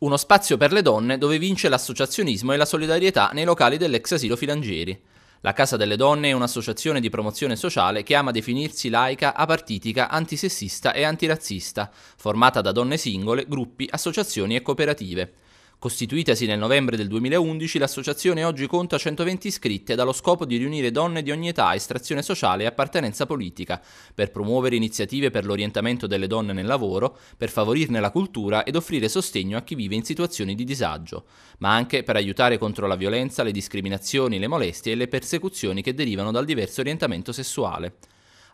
Uno spazio per le donne dove vince l'associazionismo e la solidarietà nei locali dell'ex asilo Filangieri. La Casa delle Donne è un'associazione di promozione sociale che ama definirsi laica, apartitica, antisessista e antirazzista, formata da donne singole, gruppi, associazioni e cooperative. Costituitasi nel novembre del 2011, l'associazione oggi conta 120 iscritte ed ha lo scopo di riunire donne di ogni età, estrazione sociale e appartenenza politica, per promuovere iniziative per l'orientamento delle donne nel lavoro, per favorirne la cultura ed offrire sostegno a chi vive in situazioni di disagio, ma anche per aiutare contro la violenza, le discriminazioni, le molestie e le persecuzioni che derivano dal diverso orientamento sessuale.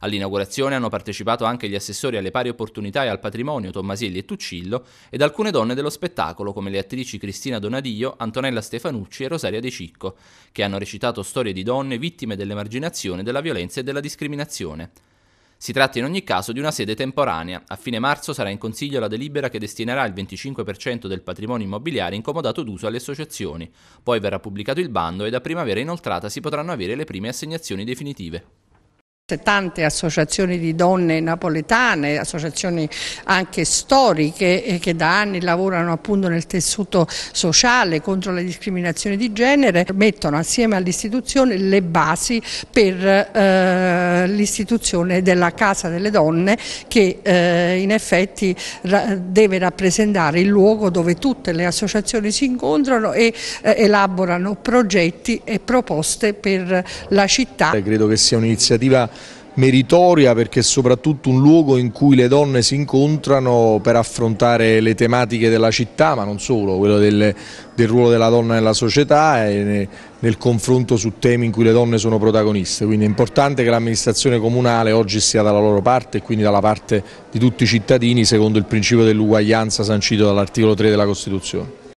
All'inaugurazione hanno partecipato anche gli assessori alle pari opportunità e al patrimonio Tommaselli e Tuccillo ed alcune donne dello spettacolo come le attrici Cristina Donadio, Antonella Stefanucci e Rosaria De Cicco, che hanno recitato storie di donne vittime dell'emarginazione, della violenza e della discriminazione. Si tratta in ogni caso di una sede temporanea. A fine marzo sarà in consiglio la delibera che destinerà il 25% del patrimonio immobiliare incomodato d'uso alle associazioni. Poi verrà pubblicato il bando e da primavera inoltrata si potranno avere le prime assegnazioni definitive tante associazioni di donne napoletane, associazioni anche storiche eh, che da anni lavorano appunto nel tessuto sociale contro la discriminazione di genere, mettono assieme all'istituzione le basi per eh, l'istituzione della Casa delle Donne che eh, in effetti deve rappresentare il luogo dove tutte le associazioni si incontrano e eh, elaborano progetti e proposte per la città. Credo che sia un'iniziativa meritoria perché è soprattutto un luogo in cui le donne si incontrano per affrontare le tematiche della città, ma non solo, quello del, del ruolo della donna nella società e nel, nel confronto su temi in cui le donne sono protagoniste. Quindi è importante che l'amministrazione comunale oggi sia dalla loro parte e quindi dalla parte di tutti i cittadini secondo il principio dell'uguaglianza sancito dall'articolo 3 della Costituzione.